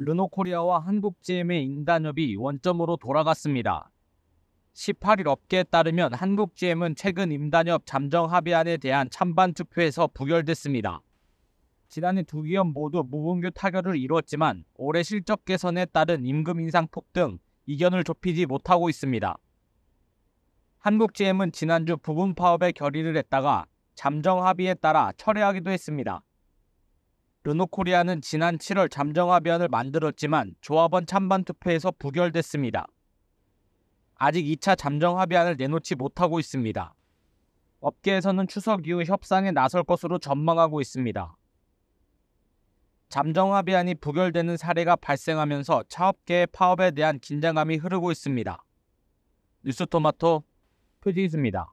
르노코리아와 한국GM의 인단협이 원점으로 돌아갔습니다. 18일 업계에 따르면 한국GM은 최근 임단협 잠정 합의안에 대한 찬반 투표에서 부결됐습니다. 지난해 두 기업 모두 무분규 타결을 이뤘지만 올해 실적 개선에 따른 임금 인상폭 등 이견을 좁히지 못하고 있습니다. 한국GM은 지난주 부분 파업에 결의를 했다가 잠정 합의에 따라 철회하기도 했습니다. 르노코리아는 지난 7월 잠정합의안을 만들었지만 조합원 찬반 투표에서 부결됐습니다. 아직 2차 잠정합의안을 내놓지 못하고 있습니다. 업계에서는 추석 이후 협상에 나설 것으로 전망하고 있습니다. 잠정합의안이 부결되는 사례가 발생하면서 차업계의 파업에 대한 긴장감이 흐르고 있습니다. 뉴스토마토 표지입니다.